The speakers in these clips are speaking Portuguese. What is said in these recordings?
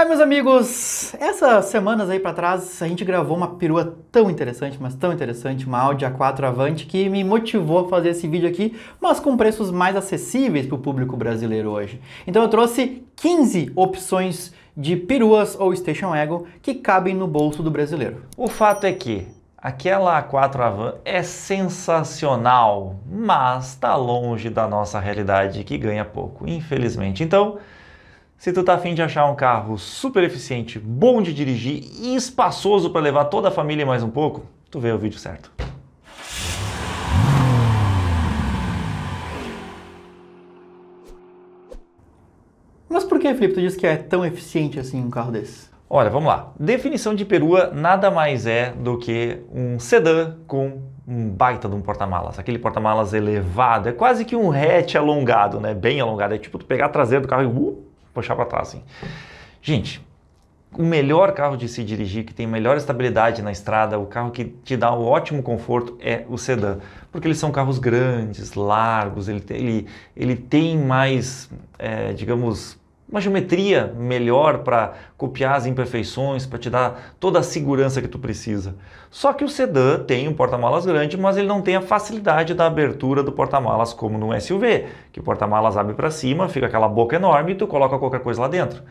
É, meus amigos, essas semanas aí para trás a gente gravou uma perua tão interessante, mas tão interessante, uma Audi A4 Avante que me motivou a fazer esse vídeo aqui, mas com preços mais acessíveis para o público brasileiro hoje. Então eu trouxe 15 opções de peruas ou station wagon que cabem no bolso do brasileiro. O fato é que Aquela A4 Avan é sensacional, mas está longe da nossa realidade que ganha pouco, infelizmente. Então, se tu tá afim de achar um carro super eficiente, bom de dirigir e espaçoso para levar toda a família mais um pouco, tu vê o vídeo certo. Mas por que, Felipe, tu diz que é tão eficiente assim um carro desse? Olha, vamos lá. Definição de perua nada mais é do que um sedã com um baita de um porta-malas, aquele porta-malas elevado, é quase que um hatch alongado, né? Bem alongado, é tipo tu pegar a traseira do carro e uh, puxar para trás. Assim. Gente, o melhor carro de se dirigir, que tem melhor estabilidade na estrada, o carro que te dá o um ótimo conforto é o sedã, porque eles são carros grandes, largos, ele, ele, ele tem mais, é, digamos, uma geometria melhor para copiar as imperfeições, para te dar toda a segurança que tu precisa. Só que o sedã tem um porta-malas grande, mas ele não tem a facilidade da abertura do porta-malas como no SUV, que o porta-malas abre para cima, fica aquela boca enorme e tu coloca qualquer coisa lá dentro.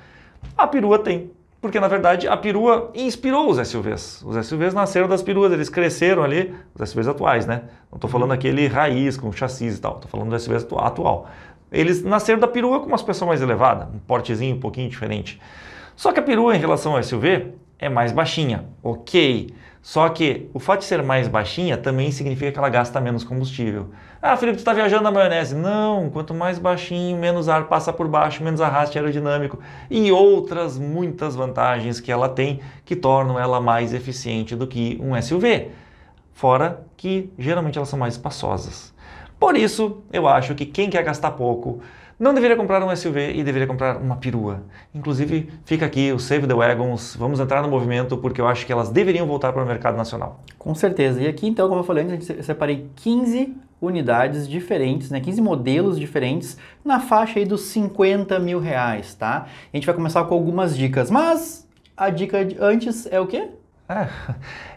A perua tem, porque na verdade a perua inspirou os SUVs. Os SUVs nasceram das peruas, eles cresceram ali, os SUVs atuais, né? Não estou falando uhum. aquele raiz com chassis e tal, estou falando do SUV atual. Eles nasceram da perua com uma suspensão mais elevada, um portezinho um pouquinho diferente. Só que a perua em relação ao SUV é mais baixinha, ok. Só que o fato de ser mais baixinha também significa que ela gasta menos combustível. Ah, Felipe, tu está viajando na maionese. Não, quanto mais baixinho, menos ar passa por baixo, menos arraste aerodinâmico e outras muitas vantagens que ela tem que tornam ela mais eficiente do que um SUV. Fora que geralmente elas são mais espaçosas. Por isso, eu acho que quem quer gastar pouco não deveria comprar um SUV e deveria comprar uma perua. Inclusive, fica aqui o Save the Wagons, vamos entrar no movimento porque eu acho que elas deveriam voltar para o mercado nacional. Com certeza. E aqui, então, como eu falei antes, eu separei 15 unidades diferentes, né, 15 modelos diferentes, na faixa aí dos 50 mil reais, tá? A gente vai começar com algumas dicas, mas a dica antes é o quê? É,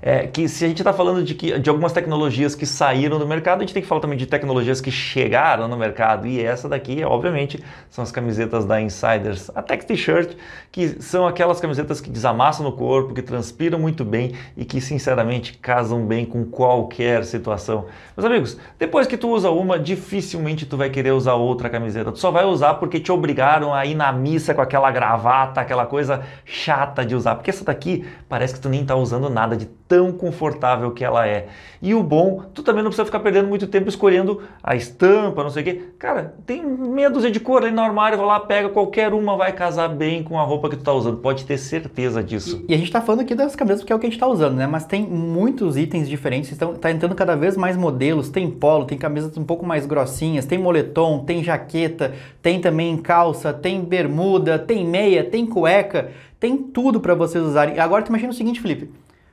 é, que se a gente está falando de, que, de algumas tecnologias que saíram do mercado, a gente tem que falar também de tecnologias que chegaram no mercado. E essa daqui, obviamente, são as camisetas da Insiders, a Tech T-shirt, que são aquelas camisetas que desamassam no corpo, que transpiram muito bem e que, sinceramente, casam bem com qualquer situação. Meus amigos, depois que tu usa uma, dificilmente tu vai querer usar outra camiseta. Tu só vai usar porque te obrigaram a ir na missa com aquela gravata, aquela coisa chata de usar. Porque essa daqui parece que tu nem está Tá usando nada de tão confortável que ela é. E o bom, tu também não precisa ficar perdendo muito tempo escolhendo a estampa, não sei o quê. Cara, tem meia dúzia de cor ali no armário, vai lá, pega qualquer uma, vai casar bem com a roupa que tu tá usando. Pode ter certeza disso. E, e a gente tá falando aqui das camisas porque é o que a gente tá usando, né? Mas tem muitos itens diferentes, então tá entrando cada vez mais modelos. Tem polo, tem camisas um pouco mais grossinhas, tem moletom, tem jaqueta, tem também calça, tem bermuda, tem meia, tem cueca tem tudo para vocês usarem. Agora tu imagina o seguinte, Felipe,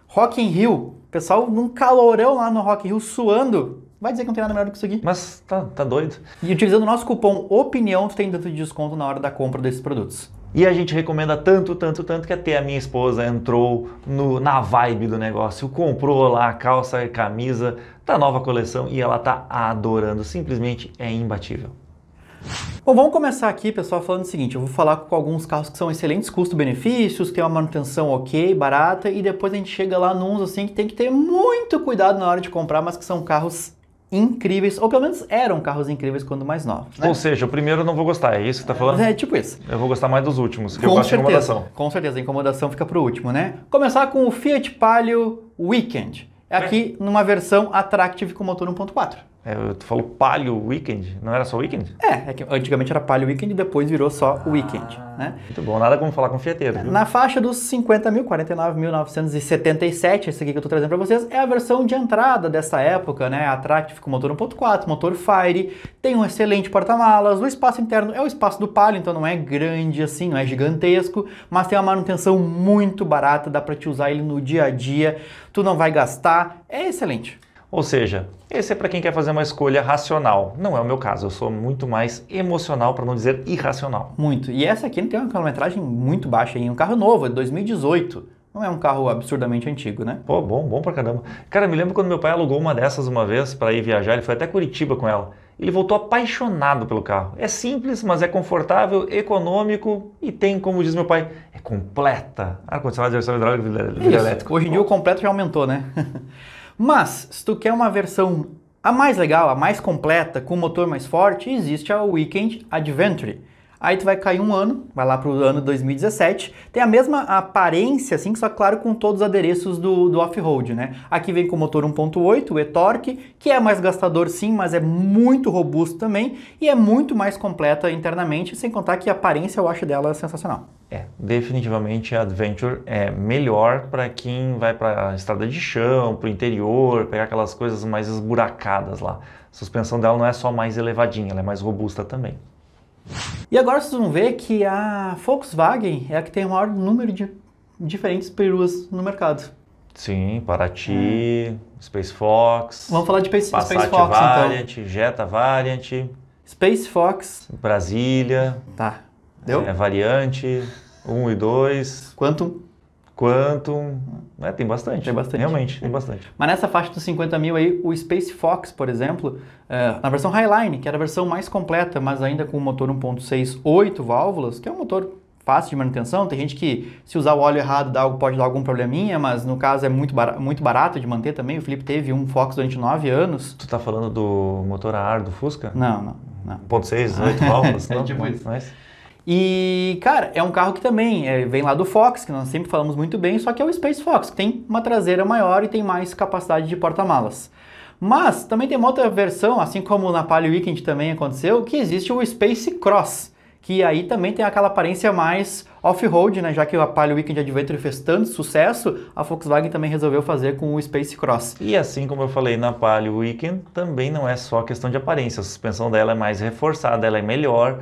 Rock in Rio, pessoal num calorão lá no Rock in Rio suando. Vai dizer que não tem nada melhor do que isso aqui. Mas tá, tá doido. E utilizando o nosso cupom OPINIÃO, tu tem tanto de desconto na hora da compra desses produtos. E a gente recomenda tanto, tanto, tanto que até a minha esposa entrou no, na vibe do negócio, comprou lá a calça e camisa da nova coleção e ela tá adorando. Simplesmente é imbatível. Bom, vamos começar aqui, pessoal, falando o seguinte, eu vou falar com alguns carros que são excelentes custo-benefícios, que tem uma manutenção ok, barata, e depois a gente chega lá nos assim que tem que ter muito cuidado na hora de comprar, mas que são carros incríveis, ou pelo menos eram carros incríveis quando mais novos. Né? Ou seja, o primeiro eu não vou gostar, é isso que você tá falando? É, tipo isso. Eu vou gostar mais dos últimos, que com eu gosto certeza, de incomodação. Com certeza, a incomodação fica pro último, né? Começar com o Fiat Palio Weekend, é aqui numa versão Attractive com motor 1.4. É, tu falou Palio Weekend, não era só Weekend? É, é que antigamente era Palio Weekend e depois virou só Weekend, né? Muito bom, nada como falar com fieteiro. Na faixa dos 50 mil, 49.977, esse aqui que eu tô trazendo para vocês, é a versão de entrada dessa época, né? A Tractive com motor 1.4, motor Fire, tem um excelente porta-malas, o espaço interno é o espaço do Palio, então não é grande assim, não é gigantesco, mas tem uma manutenção muito barata, dá para te usar ele no dia a dia, tu não vai gastar, é excelente. Ou seja, esse é para quem quer fazer uma escolha racional. Não é o meu caso, eu sou muito mais emocional, para não dizer irracional. Muito. E essa aqui tem uma quilometragem muito baixa, hein? um carro novo, é de 2018. Não é um carro absurdamente antigo, né? Pô, bom, bom pra caramba. Cara, me lembro quando meu pai alugou uma dessas uma vez para ir viajar, ele foi até Curitiba com ela. Ele voltou apaixonado pelo carro. É simples, mas é confortável, econômico e tem, como diz meu pai, é completa. Ar-condicionado, versão hidráulica, elétrico. Hoje em dia o completo já aumentou, né? Mas se tu quer uma versão a mais legal, a mais completa, com motor mais forte, existe a Weekend Adventure Aí tu vai cair um ano, vai lá pro ano 2017. Tem a mesma aparência, assim, só claro com todos os adereços do, do off-road, né? Aqui vem com o motor 1.8, o e-torque, que é mais gastador sim, mas é muito robusto também e é muito mais completa internamente, sem contar que a aparência eu acho dela sensacional. É, definitivamente a Adventure é melhor para quem vai para a estrada de chão, para o interior, pegar aquelas coisas mais esburacadas lá. A suspensão dela não é só mais elevadinha, ela é mais robusta também. E agora vocês vão ver que a Volkswagen é a que tem o maior número de diferentes peruas no mercado. Sim, Paraty, é. Space Fox. Vamos falar de Space, Passat Space Fox Variant, então. Jetta Variant. Space Fox. Brasília. Tá. Deu? É, variante 1 um e 2. Quantum. Quantum, né? tem bastante. Tem bastante. Realmente, tem bastante. Mas nessa faixa dos 50 mil aí, o Space Fox, por exemplo, é, na versão Highline, que era a versão mais completa, mas ainda com o motor 1.6, 8 válvulas, que é um motor fácil de manutenção. Tem gente que, se usar o óleo errado, dá, pode dar algum probleminha, mas no caso é muito barato, muito barato de manter também. O Felipe teve um Fox durante 9 anos. Tu tá falando do motor a ar do Fusca? Não, não. não. 1.6, 8 válvulas? É não, tipo é Mas... E, cara, é um carro que também é, vem lá do Fox, que nós sempre falamos muito bem, só que é o Space Fox, que tem uma traseira maior e tem mais capacidade de porta-malas. Mas também tem uma outra versão, assim como na Palio Weekend também aconteceu, que existe o Space Cross, que aí também tem aquela aparência mais off-road, né? Já que o Palio Weekend Adventure fez tanto sucesso, a Volkswagen também resolveu fazer com o Space Cross. E assim como eu falei na Palio Weekend, também não é só questão de aparência, a suspensão dela é mais reforçada, ela é melhor.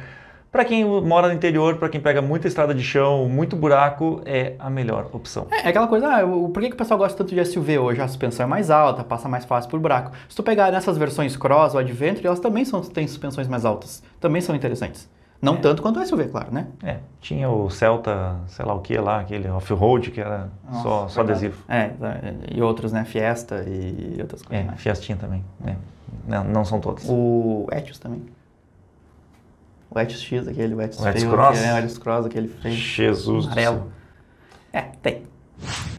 Para quem mora no interior, para quem pega muita estrada de chão, muito buraco, é a melhor opção. É, é aquela coisa, ah, o, por que, que o pessoal gosta tanto de SUV hoje? A suspensão é mais alta, passa mais fácil por buraco. Se tu pegar nessas versões Cross ou Adventure, elas também são, têm suspensões mais altas, também são interessantes. Não é. tanto quanto o SUV, claro, né? É, tinha o Celta, sei lá o que lá, aquele off-road que era Nossa, só, só adesivo. É, e outros, né? Fiesta e outras coisas. É, mais. Fiestinha também, né? Não, não são todos. O Etios também. O White X, aquele White, White O Cross. é, White Cross, aquele feio. Jesus amarelo. do céu. É, tem.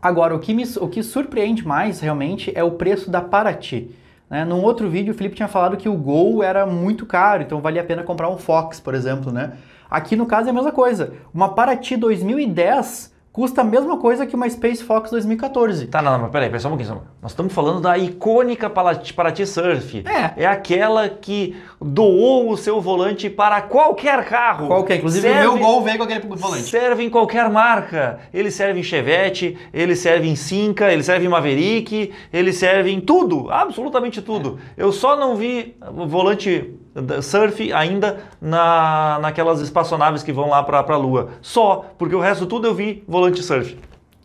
Agora, o que, me, o que surpreende mais realmente é o preço da Paraty. Né? Num outro vídeo, o Felipe tinha falado que o Gol era muito caro, então valia a pena comprar um Fox, por exemplo, né? Aqui, no caso, é a mesma coisa. Uma Paraty 2010 custa a mesma coisa que uma Space Fox 2014. Tá, não, não mas peraí, pessoal, só um pouquinho. Só. Nós estamos falando da icônica Paraty Surf. É. É aquela que doou o seu volante para qualquer carro. Qualquer, inclusive serve, o meu Gol veio com aquele volante. Serve em qualquer marca. Ele serve em Chevette, ele serve em Cinca, ele serve em Maverick, ele serve em tudo, absolutamente tudo. É. Eu só não vi volante surf ainda na, naquelas espaçonaves que vão lá para a Lua. Só, porque o resto tudo eu vi volante surf.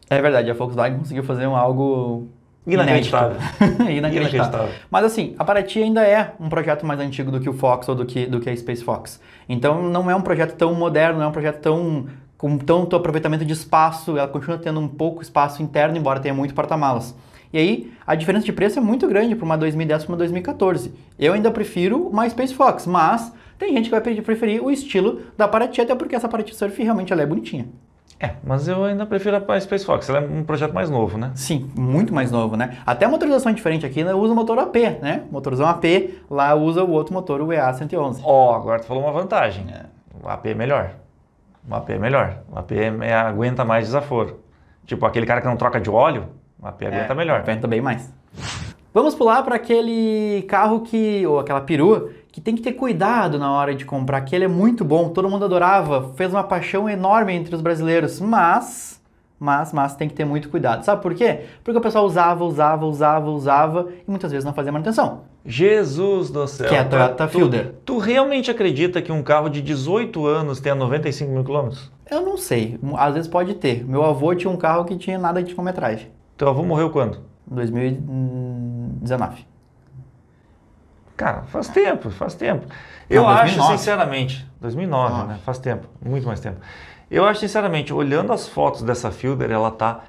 É verdade, a Volkswagen conseguiu fazer um algo Inacreditável. Inacreditável. Inacreditável. Mas assim, a Paraty ainda é um projeto mais antigo do que o Fox ou do que, do que a Space Fox. Então não é um projeto tão moderno, não é um projeto tão com tanto aproveitamento de espaço, ela continua tendo um pouco espaço interno, embora tenha muito porta-malas. E aí a diferença de preço é muito grande para uma 2010 para uma 2014. Eu ainda prefiro uma Space Fox, mas tem gente que vai preferir o estilo da Paraty, até porque essa Paraty Surf realmente ela é bonitinha. É, mas eu ainda prefiro a Space Fox, ela é um projeto mais novo, né? Sim, muito mais novo, né? Até a motorização é diferente aqui, né? usa o motor AP, né? Motorzão AP, lá usa o outro motor, o EA111. Ó, oh, agora tu falou uma vantagem. É. O AP é melhor. O AP é melhor. O AP é, é, aguenta mais desaforo. Tipo, aquele cara que não troca de óleo, a P aguenta tá é. melhor. Aguenta bem mais. Vamos pular para aquele carro que, ou aquela perua, que tem que ter cuidado na hora de comprar, que ele é muito bom, todo mundo adorava, fez uma paixão enorme entre os brasileiros, mas, mas, mas tem que ter muito cuidado. Sabe por quê? Porque o pessoal usava, usava, usava, usava e muitas vezes não fazia manutenção. Jesus do céu. Que é a Toyota tu, Fielder. Tu realmente acredita que um carro de 18 anos tenha 95 mil quilômetros? Eu não sei. Às vezes pode ter. Meu avô tinha um carro que tinha nada de quilometragem. Teu avô morreu quando? 2019. Cara, faz tempo, faz tempo. Eu Não, acho, sinceramente, 2009, 2009, né? Faz tempo, muito mais tempo. Eu acho, sinceramente, olhando as fotos dessa Fielder, ela tá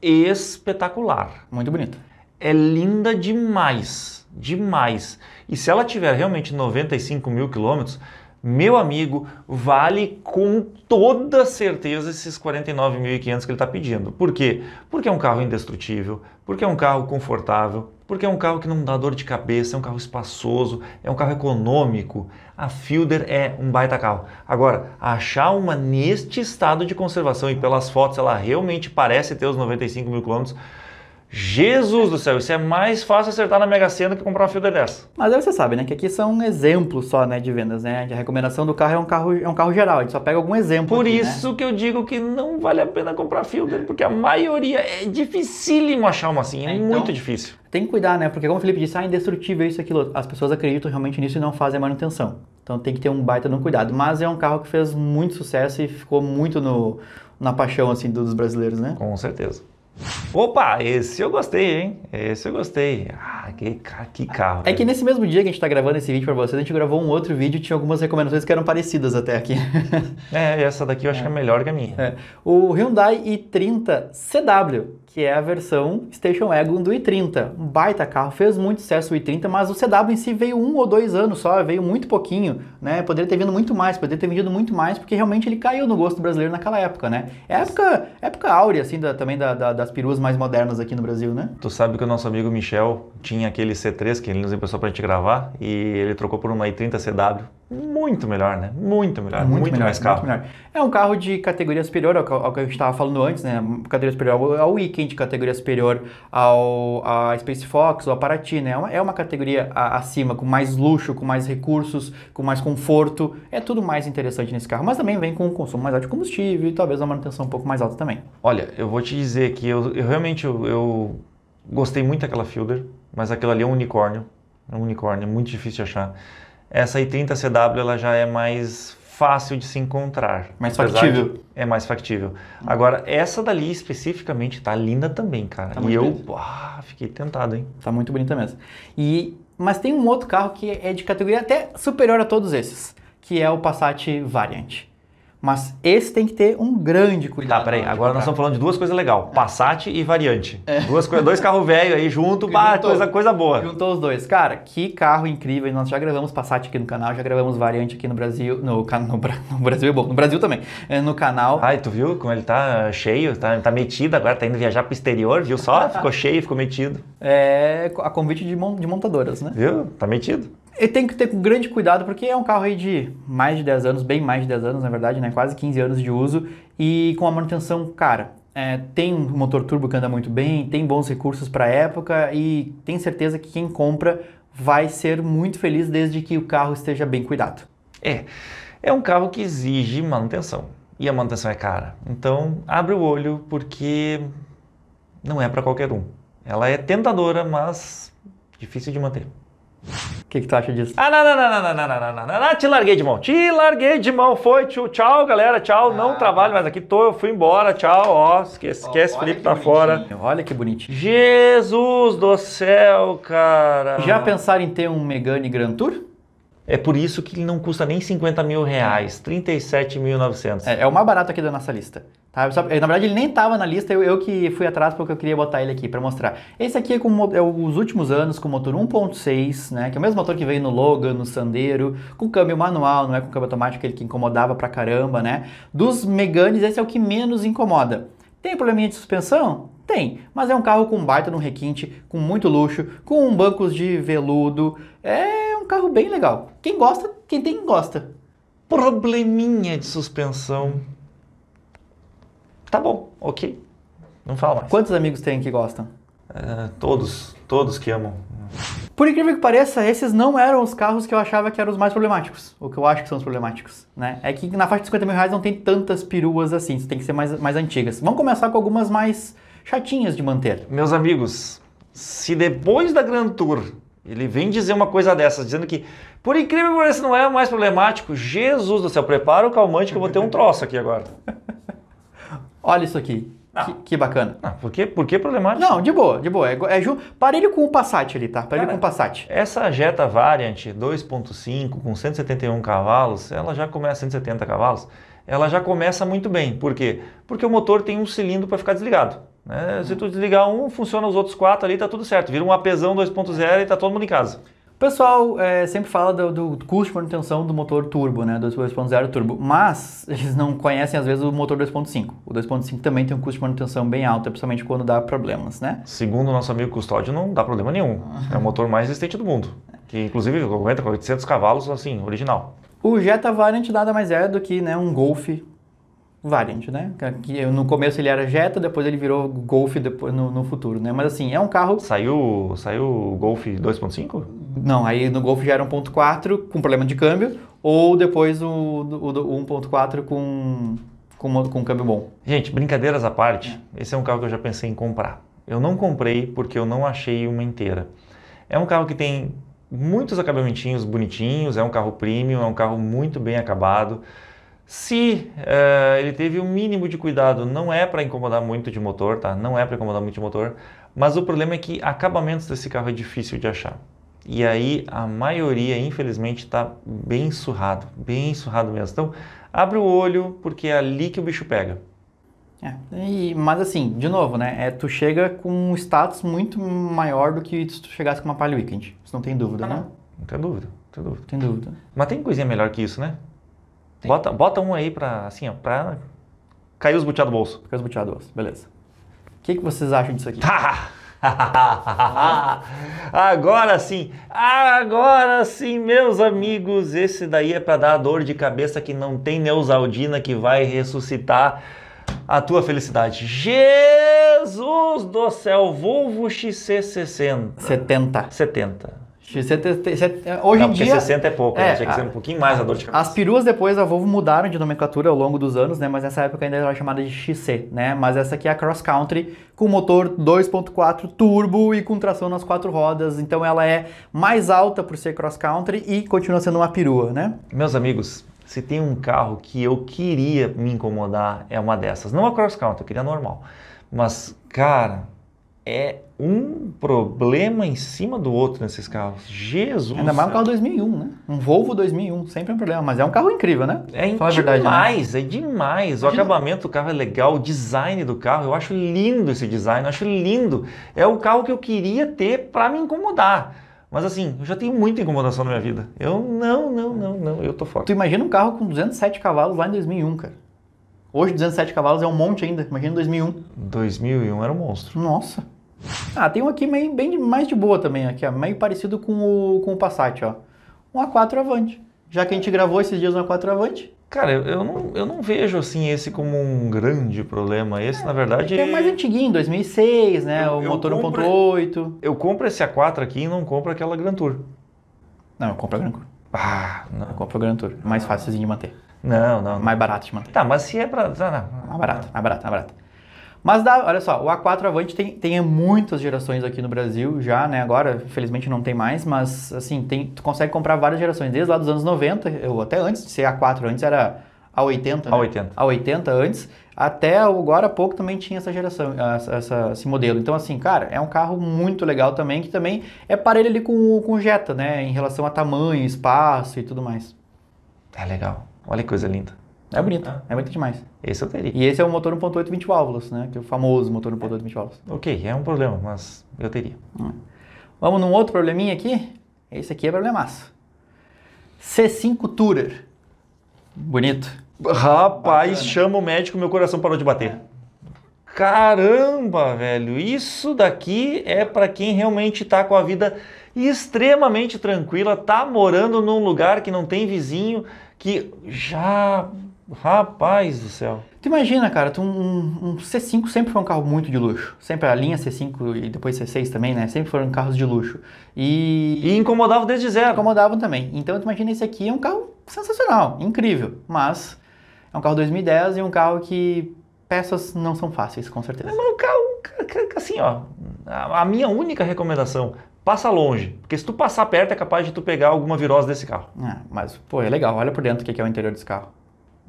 espetacular. Muito bonita. É linda demais, demais. E se ela tiver realmente 95 mil quilômetros, meu amigo, vale com toda certeza esses 49.500 que ele está pedindo. Por quê? Porque é um carro indestrutível, porque é um carro confortável, porque é um carro que não dá dor de cabeça, é um carro espaçoso, é um carro econômico. A Fielder é um baita carro. Agora, achar uma neste estado de conservação e pelas fotos ela realmente parece ter os 95 mil quilômetros, Jesus do céu, isso é mais fácil acertar na Mega Sena que comprar uma Fielder dessa. Mas aí você sabe, né, que aqui são exemplos só, né, de vendas, né? A recomendação do carro é um carro, é um carro geral, a gente só pega algum exemplo. Por aqui, né? isso né? que eu digo que não vale a pena comprar Fielder, porque a maioria é dificílimo achar uma assim, é, é, então, muito difícil. Tem que cuidar, né? Porque como o Felipe disse, ah, é indestrutível isso aquilo, as pessoas acreditam realmente nisso e não fazem manutenção. Então tem que ter um baita no cuidado, mas é um carro que fez muito sucesso e ficou muito no na paixão assim dos brasileiros, né? Com certeza. Opa, esse eu gostei, hein? Esse eu gostei. Ah, que, que carro. É velho. Né? que nesse mesmo dia que a gente tá gravando esse vídeo para vocês, a gente gravou um outro vídeo e tinha algumas recomendações que eram parecidas até aqui. é, essa daqui eu acho é. que é melhor que a minha. É. O Hyundai i30 CW que é a versão Station Wagon do i30. Um baita carro, fez muito sucesso o i30, mas o CW em si veio um ou dois anos só, veio muito pouquinho, né? Poderia ter vindo muito mais, poderia ter vendido muito mais, porque realmente ele caiu no gosto brasileiro naquela época, né? É época, época áurea, assim, da, também da, da, das peruas mais modernas aqui no Brasil, né? Tu sabe que o nosso amigo Michel tinha aquele C3 que ele nos emprestou pra gente gravar e ele trocou por uma i30 CW muito melhor, né? Muito melhor, muito, muito melhor, mais carro. Muito melhor. É um carro de categoria superior ao, é ao é que a gente estava falando antes, né? Categoria superior ao Weekend, categoria superior ao a Space Fox ou a Paraty, né? É uma, é uma categoria a, acima, com mais luxo, com mais recursos, com mais conforto. É tudo mais interessante nesse carro, mas também vem com um consumo mais alto de combustível e talvez uma manutenção um pouco mais alta também. Olha, eu vou te dizer que eu, eu realmente eu, eu gostei muito daquela Fielder, mas aquilo ali é um unicórnio. É um unicórnio, é muito difícil de achar essa i30 CW ela já é mais fácil de se encontrar. Mais factível. É mais factível. Agora, essa dali especificamente tá linda também, cara. Tá e eu ah, fiquei tentado, hein? Tá muito bonita mesmo. E, mas tem um outro carro que é de categoria até superior a todos esses, que é o Passat Variant. Mas esse tem que ter um grande cuidado. Tá, peraí. Agora nós estamos falando de duas coisas legais: é. Passat e variante. É. Duas, dois carros velhos aí junto, bah, juntou, coisa, coisa boa. Juntou os dois. Cara, que carro incrível. Nós já gravamos Passat aqui no canal, já gravamos variante aqui no Brasil. No, no, no Brasil, é bom, no Brasil também. É, no canal. Ai, tu viu como ele tá cheio, tá, tá metido agora, tá indo viajar pro exterior, viu só? Ficou cheio, ficou metido. É a convite de, mon, de montadoras, né? Viu? Tá metido. E tem que ter grande cuidado porque é um carro aí de mais de 10 anos, bem mais de 10 anos na verdade, né? quase 15 anos de uso e com a manutenção cara. É, tem um motor turbo que anda muito bem, tem bons recursos para a época e tem certeza que quem compra vai ser muito feliz desde que o carro esteja bem cuidado. É, é um carro que exige manutenção e a manutenção é cara. Então, abre o olho porque não é para qualquer um. Ela é tentadora, mas difícil de manter que, que tu acha disso? Ah, não, não, não, não, não, não, não, não, não, não, te larguei de mão. Te larguei de mão, foi, tchau, tchau galera, tchau, ah, não trabalho mais aqui, tô, eu fui embora, tchau, ó, esquece, esquece Felipe tá fora. Olha que bonitinho. Jesus do céu, cara. Já pensaram em ter um Megane Grand Tour? É por isso que ele não custa nem 50 mil reais, 37.900. É, é o mais barato aqui da nossa lista. Tá? Só, eh, na verdade, ele nem estava na lista, eu, eu, que fui atrás porque eu queria botar ele aqui para mostrar. Esse aqui é, com, é os últimos anos com motor 1.6, né? que é o mesmo motor que veio no Logan, no Sandero, com câmbio manual, não é com câmbio automático, ele que incomodava pra caramba, né? Dos Meganes, esse é o que menos incomoda. Tem probleminha de suspensão? Tem, mas é um carro com baita no requinte, com muito luxo, com bancos de veludo. É um carro bem legal. Quem gosta, quem tem, gosta. Probleminha de suspensão tá bom, ok. Não fala mais. Quantos amigos tem que gostam? É, todos, todos que amam. Por incrível que pareça, esses não eram os carros que eu achava que eram os mais problemáticos, o que eu acho que são os problemáticos, né? É que na faixa de 50 mil reais não tem tantas peruas assim, tem que ser mais, mais antigas. Vamos começar com algumas mais chatinhas de manter. Meus amigos, se depois da Grand Tour ele vem dizer uma coisa dessas, dizendo que, por incrível que pareça, não é o mais problemático, Jesus do céu, prepara o calmante que eu vou ter um troço aqui agora. Olha isso aqui. Ah. Que, que, bacana. Não, ah, por, que, por que problemático? Não, de boa, de boa. É, é Parelho com o Passat ali, tá? Parelho Cara, com o Passat. Essa Jetta Variant 2.5 com 171 cavalos, ela já começa 170 cavalos, ela já começa muito bem. Por quê? Porque o motor tem um cilindro para ficar desligado. Né? Se tu desligar um, funciona os outros quatro ali, tá tudo certo. Vira um apesão 2.0 e tá todo mundo em casa pessoal é, sempre fala do, do, custo de manutenção do motor turbo, né? 2.0 turbo, mas eles não conhecem às vezes o motor 2.5. O 2.5 também tem um custo de manutenção bem alto, principalmente quando dá problemas, né? Segundo o nosso amigo custódio, não dá problema nenhum. É o motor mais resistente do mundo, que inclusive aguenta com 800 cavalos, assim, original. O Jetta Variant nada mais é do que né, um Golf Variant, né? Que no começo ele era Jetta, depois ele virou Golf depois, no, no futuro, né? Mas assim, é um carro... Saiu, saiu o Golf 2.5? Não, aí no Golf já era 1.4 com problema de câmbio, ou depois o, o, o 1.4 com, com, com câmbio bom. Gente, brincadeiras à parte, é. esse é um carro que eu já pensei em comprar. Eu não comprei porque eu não achei uma inteira. É um carro que tem muitos acabamentinhos bonitinhos, é um carro premium, é um carro muito bem acabado, se eh, ele teve o um mínimo de cuidado, não é para incomodar muito de motor, tá? Não é para incomodar muito de motor, mas o problema é que acabamentos desse carro é difícil de achar. E aí a maioria, infelizmente, está bem surrado, bem surrado mesmo. Então, abre o olho, porque é ali que o bicho pega. É, e, mas assim, de novo, né? É, tu chega com um status muito maior do que se tu chegasse com uma Palio Weekend. Isso não tem dúvida, ah, né? Não tem dúvida, não tem dúvida. Tem dúvida. Mas tem coisinha melhor que isso, né? Bota, bota um aí para assim, ó, pra cair os boteados do bolso. Caiu os boteados do bolso, beleza. O que, que vocês acham disso aqui? agora sim, agora sim, meus amigos, esse daí é para dar dor de cabeça que não tem Neusaldina que vai ressuscitar a tua felicidade. Jesus do céu, Volvo XC60. 70. 70. É, hoje em dia... 60 é pouco, né? é, né? tinha que ser um pouquinho mais a dor de cabeça. As peruas depois da Volvo mudaram de nomenclatura ao longo dos anos, né? Mas nessa época ainda era chamada de XC, né? Mas essa aqui é a Cross Country com motor 2.4 turbo e com tração nas quatro rodas. Então ela é mais alta por ser Cross Country e continua sendo uma perua, né? Meus amigos, se tem um carro que eu queria me incomodar é uma dessas. Não a Cross Country, eu queria normal. Mas, cara é um problema em cima do outro nesses carros. Jesus! Ainda mais um carro 2001, né? Um Volvo 2001, sempre é um problema, mas é um carro incrível, né? É Fala né? demais, né? é demais. O acabamento do carro é legal, o design do carro, eu acho lindo esse design, eu acho lindo. É o carro que eu queria ter para me incomodar. Mas assim, eu já tenho muita incomodação na minha vida. Eu não, não, não, não, eu tô fora. Tu imagina um carro com 207 cavalos lá em 2001, cara. Hoje 207 cavalos é um monte ainda, imagina 2001. 2001 era um monstro. Nossa. Ah, tem um aqui meio, bem, mais de boa também, aqui, ó, meio parecido com o, com o Passat, ó. Um A4 Avante. Já que a gente gravou esses dias um A4 Avante. Cara, eu não, eu não vejo, assim, esse como um grande problema. Esse, é, na verdade... É mais antiguinho, 2006, né? Eu, o motor 1.8. Eu compro esse A4 aqui e não compro aquela Grand Tour. Não, eu compro a Grand Tour. Ah, não. Eu compro a Grand Tour. É mais fácil de manter. Não, não. Mais barato de manter. Tá, mas se é pra... Não, tá, não. Mais barato, mais barato, mais barato. Mas dá, olha só, o A4 Avante tem, tem muitas gerações aqui no Brasil já, né? Agora, infelizmente, não tem mais, mas assim, tem, tu consegue comprar várias gerações, desde lá dos anos 90, ou até antes de ser A4, antes era A80, né? A80. A80 antes, até agora há pouco também tinha essa geração, essa, essa, esse modelo. Então, assim, cara, é um carro muito legal também, que também é parelho ali com o Jetta, né? Em relação a tamanho, espaço e tudo mais. É legal. Olha que coisa linda. É então bonito, ah. é bonito demais. Esse eu teria. E esse é o motor 1.8 20 válvulas, né? Que é o famoso motor 1.8 20 válvulas. Ok, é um problema, mas eu teria. Hum. Vamos num outro probleminha aqui? Esse aqui é problemaço. C5 Tourer. Bonito. Rapaz, Bacana. chama o médico, meu coração parou de bater. Caramba, velho, isso daqui é para quem realmente está com a vida extremamente tranquila, tá morando num lugar que não tem vizinho, que já Rapaz do céu. Tu imagina, cara, tu, um, um, C5 sempre foi um carro muito de luxo. Sempre a linha C5 e depois C6 também, né? Sempre foram carros de luxo. E. E incomodavam desde zero. Incomodavam também. Então tu imagina esse aqui é um carro sensacional, incrível. Mas é um carro 2010 e um carro que peças não são fáceis, com certeza. Mas o carro, assim, ó. A, a minha única recomendação, passa longe. Porque se tu passar perto, é capaz de tu pegar alguma virose desse carro. É, mas, pô, é legal. Olha por dentro o que é o interior desse carro.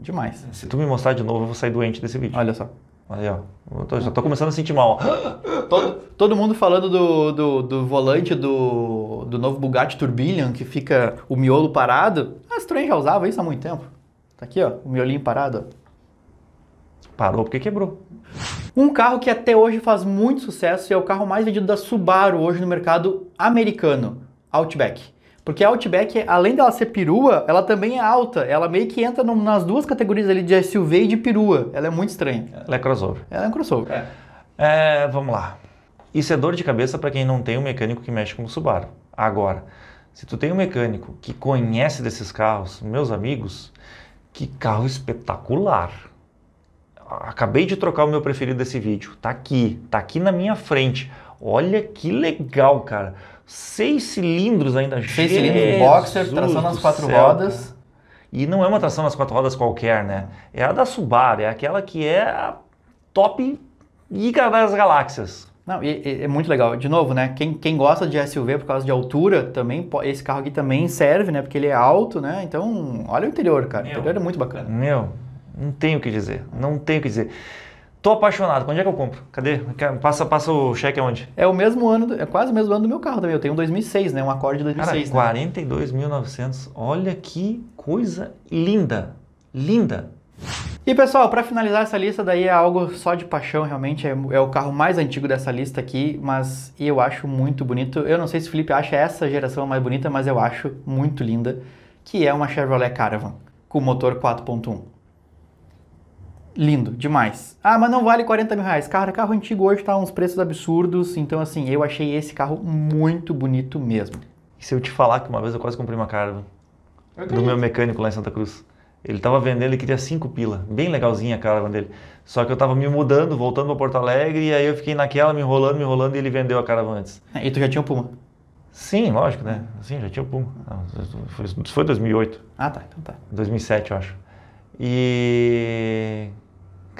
Demais. Se tu me mostrar de novo, eu vou sair doente desse vídeo. Olha só. Aí, ó. Eu tô, já tô começando a sentir mal. todo, todo mundo falando do, do, do, volante do, do novo Bugatti Turbillion que fica o miolo parado. A ah, Citroën já usava isso há muito tempo. Tá aqui, ó, o miolinho parado. Parou porque quebrou. Um carro que até hoje faz muito sucesso e é o carro mais vendido da Subaru hoje no mercado americano, Outback. Porque a Outback, além dela ser perua, ela também é alta. Ela meio que entra no, nas duas categorias ali de SUV e de perua. Ela é muito estranha. Ela é crossover. Ela é um crossover. É. É, vamos lá. Isso é dor de cabeça para quem não tem um mecânico que mexe com o Subaru. Agora, se tu tem um mecânico que conhece desses carros, meus amigos, que carro espetacular acabei de trocar o meu preferido desse vídeo. Tá aqui, tá aqui na minha frente. Olha que legal, cara. Seis cilindros ainda Seis Jesus cilindros, boxer, tração nas quatro céu. rodas. E não é uma tração nas quatro rodas qualquer, né? É a da Subaru, é aquela que é a top ícone das galáxias. Não, e, e, é muito legal. De novo, né? Quem, quem gosta de SUV por causa de altura, também esse carro aqui também serve, né? Porque ele é alto, né? Então, olha o interior, cara. Meu, o interior é muito bacana. Meu, não tenho o que dizer. Não tenho o que dizer. Tô apaixonado. Quando é que eu compro? Cadê? Passa, passa o cheque aonde? É o mesmo ano, é quase o mesmo ano do meu carro também. Eu tenho um 2006, né? Um Accord de 2006. Cara, 42.900. Né? Olha que coisa linda. Linda. E pessoal, para finalizar essa lista daí é algo só de paixão, realmente é, é, o carro mais antigo dessa lista aqui, mas eu acho muito bonito. Eu não sei se o Felipe acha essa geração mais bonita, mas eu acho muito linda, que é uma Chevrolet Caravan com motor 4.1 lindo, demais. Ah, mas não vale 40 mil reais. Cara, carro antigo hoje tá uns preços absurdos, então assim, eu achei esse carro muito bonito mesmo. E se eu te falar que uma vez eu quase comprei uma Carva do meu mecânico lá em Santa Cruz. Ele tava vendendo, ele queria cinco pila, bem legalzinha a Carva dele. Só que eu tava me mudando, voltando para Porto Alegre, e aí eu fiquei naquela, me enrolando, me enrolando, e ele vendeu a Carva antes. É, e tu já tinha o Puma? Sim, lógico, né? Sim, já tinha o Puma. foi foi 2008. Ah, tá, então tá. 2007, eu acho. E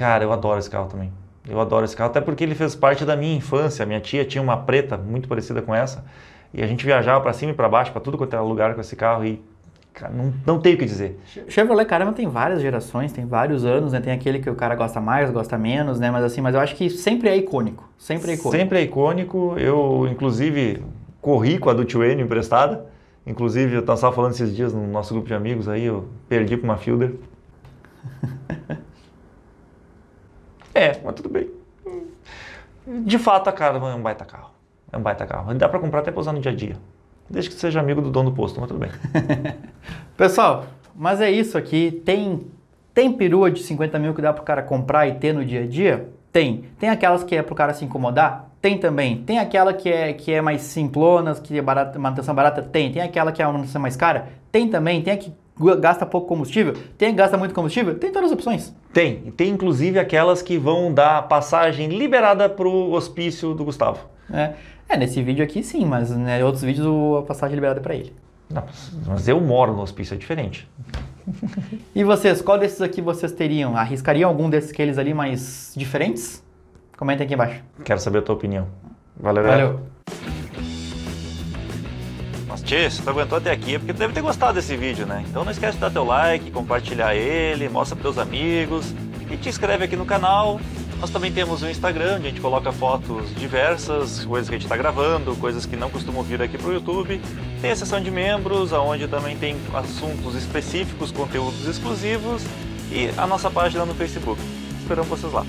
Cara, eu adoro esse carro também. Eu adoro esse carro, até porque ele fez parte da minha infância. Minha tia tinha uma preta muito parecida com essa. E a gente viajava para cima e para baixo, para tudo quanto era lugar com esse carro. E cara, não, não tem o que dizer. Chevrolet Caravan tem várias gerações, tem vários anos, né? Tem aquele que o cara gosta mais, gosta menos, né? Mas assim, mas eu acho que sempre é icônico. Sempre é icônico. Sempre é icônico. Eu, inclusive, corri com a do Wayne emprestada. Inclusive, eu estava falando esses dias no nosso grupo de amigos aí, eu perdi para uma Fielder. É, mas tudo bem. De fato, a cara é um baita carro. É um baita carro. Dá para comprar até para usar no dia a dia. Desde que seja amigo do dono do posto, mas tudo bem. Pessoal, mas é isso aqui. Tem, tem perua de 50 mil que dá para o cara comprar e ter no dia a dia? Tem. Tem aquelas que é para o cara se incomodar? Tem também. Tem aquela que é, que é mais simplona, que é barata, manutenção barata? Tem. Tem aquela que é uma manutenção mais cara? Tem também. Tem a que gasta pouco combustível? Tem gasta muito combustível? Tem todas as opções. Tem, tem inclusive aquelas que vão dar passagem liberada para o hospício do Gustavo. É. é, nesse vídeo aqui sim, mas né, em né, outros vídeos a passagem é liberada é para ele. Não, mas eu moro no hospício, é diferente. e vocês, qual desses aqui vocês teriam? Arriscariam algum desses eles ali mais diferentes? Comenta aqui embaixo. Quero saber a tua opinião. Valeu, Valeu. Galera. Tchê, se tu aguentou até aqui é porque tu deve ter gostado desse vídeo, né? Então não esquece de dar teu like, compartilhar ele, mostra pros teus amigos e te inscreve aqui no canal. Nós também temos o um Instagram, onde a gente coloca fotos diversas, coisas que a gente está gravando, coisas que não costumam vir aqui para o YouTube. Tem a seção de membros, onde também tem assuntos específicos, conteúdos exclusivos e a nossa página no Facebook. Esperamos vocês lá.